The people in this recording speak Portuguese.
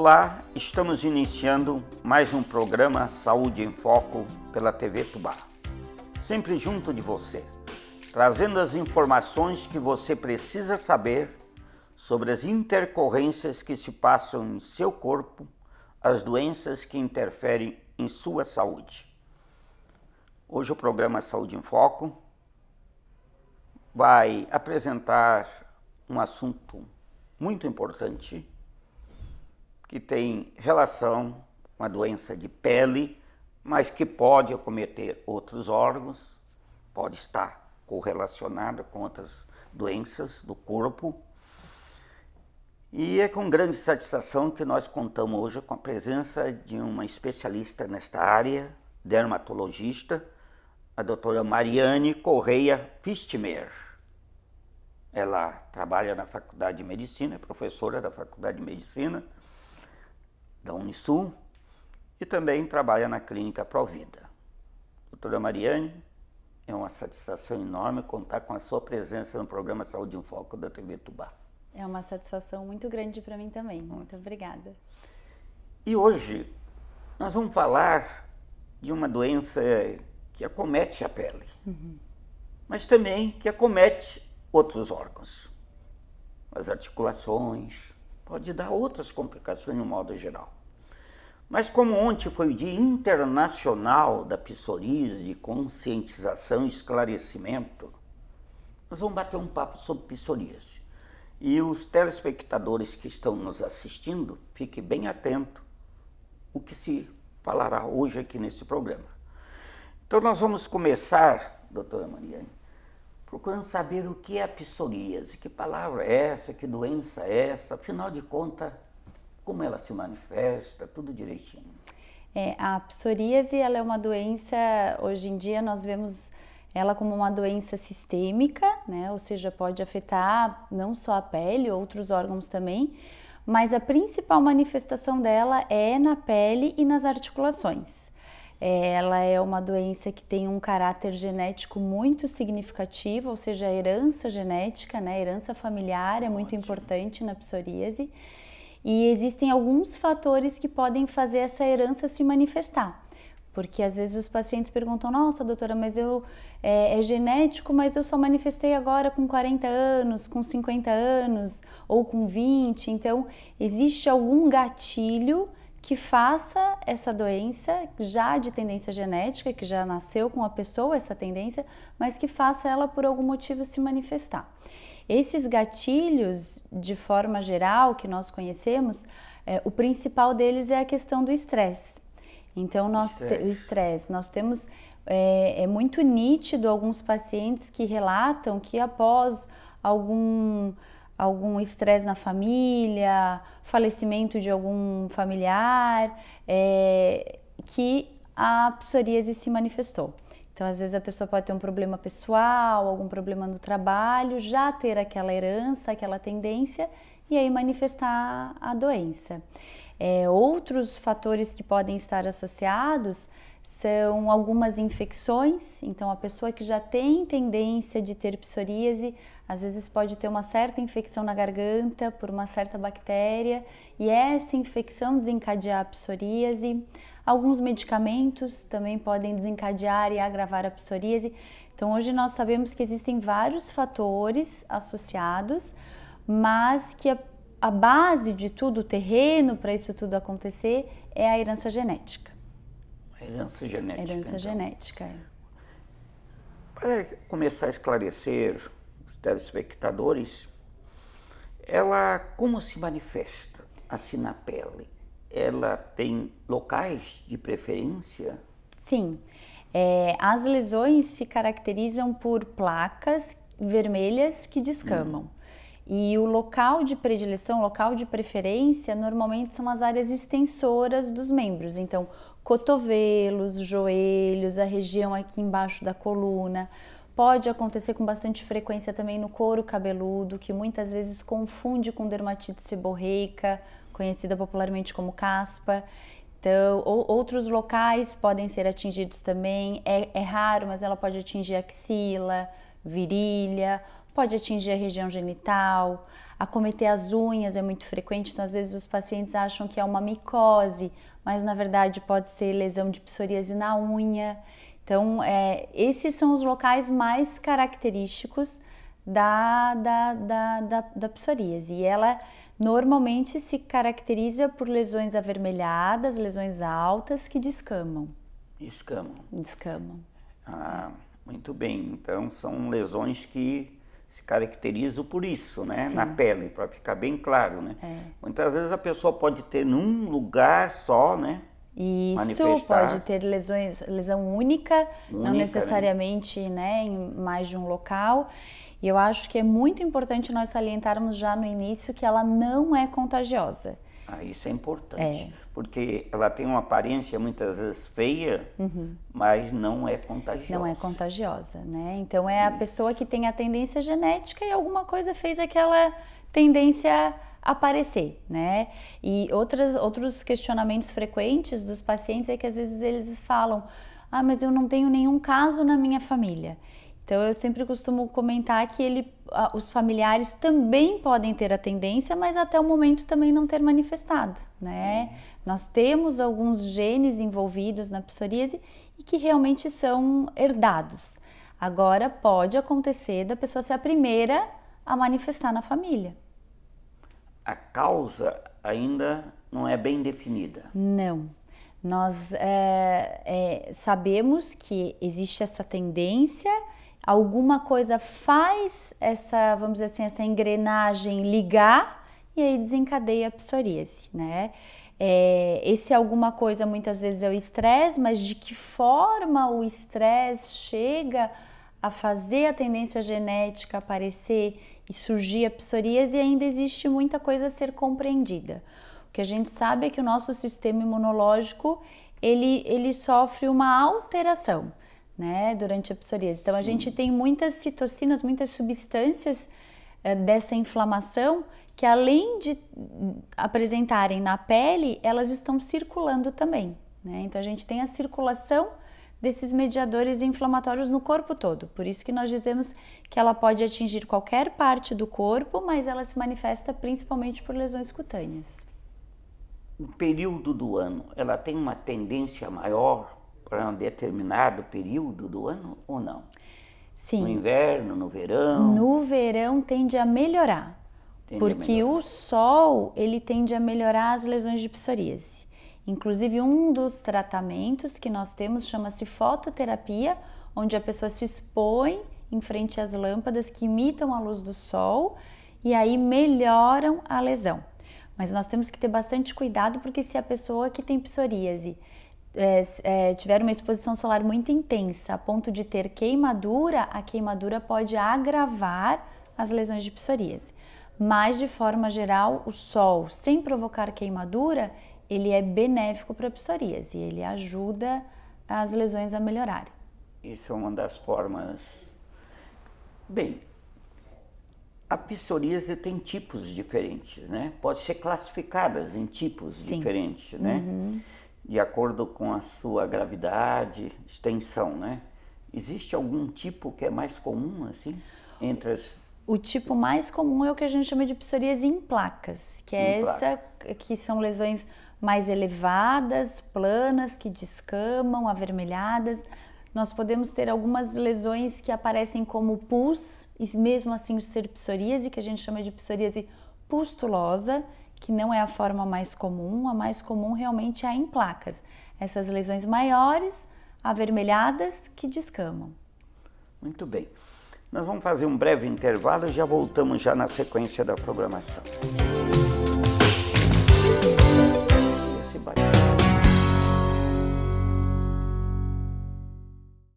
Olá, estamos iniciando mais um programa Saúde em Foco pela TV Tubá. Sempre junto de você, trazendo as informações que você precisa saber sobre as intercorrências que se passam em seu corpo, as doenças que interferem em sua saúde. Hoje o programa Saúde em Foco vai apresentar um assunto muito importante que tem relação com a doença de pele, mas que pode acometer outros órgãos, pode estar correlacionada com outras doenças do corpo. E é com grande satisfação que nós contamos hoje com a presença de uma especialista nesta área, dermatologista, a doutora Mariane Correia Fistmer. Ela trabalha na Faculdade de Medicina, é professora da Faculdade de Medicina, da Unisul e também trabalha na clínica Provida. Doutora Mariane, é uma satisfação enorme contar com a sua presença no programa Saúde em Foco da TV Tubá. É uma satisfação muito grande para mim também. Muito obrigada. E hoje nós vamos falar de uma doença que acomete a pele, uhum. mas também que acomete outros órgãos, as articulações, pode dar outras complicações no modo geral. Mas como ontem foi o Dia Internacional da Psoríase, de conscientização e esclarecimento, nós vamos bater um papo sobre psoríase. E os telespectadores que estão nos assistindo, fiquem bem atento o que se falará hoje aqui nesse programa. Então nós vamos começar, doutora Mariane, procurando saber o que é a psoríase, que palavra é essa, que doença é essa, afinal de contas, como ela se manifesta, tudo direitinho. É, a psoríase ela é uma doença, hoje em dia nós vemos ela como uma doença sistêmica, né? ou seja, pode afetar não só a pele, outros órgãos também, mas a principal manifestação dela é na pele e nas articulações. É, ela é uma doença que tem um caráter genético muito significativo, ou seja, a herança genética, né? a herança familiar é muito Ótimo. importante na psoríase. E existem alguns fatores que podem fazer essa herança se manifestar. Porque às vezes os pacientes perguntam: Nossa, doutora, mas eu é, é, genético, mas eu só manifestei agora com 40 anos, com 50 anos ou com 20. Então, existe algum gatilho que faça essa doença já de tendência genética, que já nasceu com a pessoa essa tendência, mas que faça ela por algum motivo se manifestar. Esses gatilhos, de forma geral, que nós conhecemos, é, o principal deles é a questão do estresse. Então, nós estresse. o estresse, nós temos é, é, muito nítido alguns pacientes que relatam que após algum algum estresse na família, falecimento de algum familiar, é, que a psoríase se manifestou. Então, às vezes a pessoa pode ter um problema pessoal, algum problema no trabalho, já ter aquela herança, aquela tendência e aí manifestar a doença. É, outros fatores que podem estar associados são algumas infecções, então a pessoa que já tem tendência de ter psoríase, às vezes pode ter uma certa infecção na garganta por uma certa bactéria e essa infecção desencadear a psoríase. Alguns medicamentos também podem desencadear e agravar a psoríase. Então, hoje nós sabemos que existem vários fatores associados, mas que a, a base de tudo, o terreno para isso tudo acontecer, é a herança genética. Herança genética. Herança então. genética. É. Para começar a esclarecer os telespectadores, ela como se manifesta assim na pele? ela tem locais de preferência? Sim. É, as lesões se caracterizam por placas vermelhas que descamam. Hum. E o local de predileção, local de preferência, normalmente são as áreas extensoras dos membros. Então, cotovelos, joelhos, a região aqui embaixo da coluna. Pode acontecer com bastante frequência também no couro cabeludo, que muitas vezes confunde com dermatite seborreica conhecida popularmente como caspa. Então, ou, outros locais podem ser atingidos também. É, é raro, mas ela pode atingir axila, virilha, pode atingir a região genital, acometer as unhas é muito frequente, então às vezes os pacientes acham que é uma micose, mas na verdade pode ser lesão de psoríase na unha. Então, é, esses são os locais mais característicos da, da, da, da, da psoríase. E ela normalmente se caracteriza por lesões avermelhadas, lesões altas que descamam. Descamam. Descamam. Ah, muito bem. Então são lesões que se caracterizam por isso, né? Sim. Na pele, para ficar bem claro, né? É. Muitas vezes a pessoa pode ter num lugar só, né? Isso pode ter lesões, lesão única, única não né? necessariamente né? né, em mais de um local. E eu acho que é muito importante nós salientarmos já no início que ela não é contagiosa. Ah, isso é importante, é. porque ela tem uma aparência muitas vezes feia, uhum. mas não é contagiosa. Não é contagiosa, né? Então é isso. a pessoa que tem a tendência genética e alguma coisa fez aquela tendência aparecer, né? E outras, outros questionamentos frequentes dos pacientes é que às vezes eles falam: ah, mas eu não tenho nenhum caso na minha família. Então eu sempre costumo comentar que ele, os familiares também podem ter a tendência, mas até o momento também não ter manifestado, né? Uhum. Nós temos alguns genes envolvidos na psoríase e que realmente são herdados. Agora pode acontecer da pessoa ser a primeira a manifestar na família. A causa ainda não é bem definida. Não, nós é, é, sabemos que existe essa tendência, alguma coisa faz essa, vamos dizer assim, essa engrenagem ligar e aí desencadeia a psoríase, né? É, esse alguma coisa muitas vezes é o estresse, mas de que forma o estresse chega a fazer a tendência genética aparecer e surgir a psoríase, ainda existe muita coisa a ser compreendida. O que a gente sabe é que o nosso sistema imunológico ele, ele sofre uma alteração né, durante a psoríase. Então a gente tem muitas citocinas, muitas substâncias é, dessa inflamação que além de apresentarem na pele, elas estão circulando também. Né? Então a gente tem a circulação desses mediadores inflamatórios no corpo todo. Por isso que nós dizemos que ela pode atingir qualquer parte do corpo, mas ela se manifesta principalmente por lesões cutâneas um período do ano, ela tem uma tendência maior para um determinado período do ano ou não? Sim. No inverno, no verão? No verão tende a melhorar, tende porque a melhorar. o sol ele tende a melhorar as lesões de psoríase. Inclusive um dos tratamentos que nós temos chama-se fototerapia, onde a pessoa se expõe em frente às lâmpadas que imitam a luz do sol e aí melhoram a lesão. Mas nós temos que ter bastante cuidado porque se a pessoa que tem psoríase é, é, tiver uma exposição solar muito intensa a ponto de ter queimadura, a queimadura pode agravar as lesões de psoríase. Mas de forma geral, o sol, sem provocar queimadura, ele é benéfico para a psoríase, ele ajuda as lesões a melhorarem. Isso é uma das formas. Bem, a psoríase tem tipos diferentes, né? Pode ser classificadas em tipos Sim. diferentes, né? Uhum. De acordo com a sua gravidade, extensão, né? Existe algum tipo que é mais comum, assim, entre as... O tipo mais comum é o que a gente chama de psoríase em placas, que é essa que são lesões mais elevadas, planas, que descamam, avermelhadas, nós podemos ter algumas lesões que aparecem como pus, e mesmo assim ser psoríase, que a gente chama de psoríase pustulosa, que não é a forma mais comum, a mais comum realmente é em placas. Essas lesões maiores, avermelhadas, que descamam. Muito bem. Nós vamos fazer um breve intervalo e já voltamos já na sequência da programação.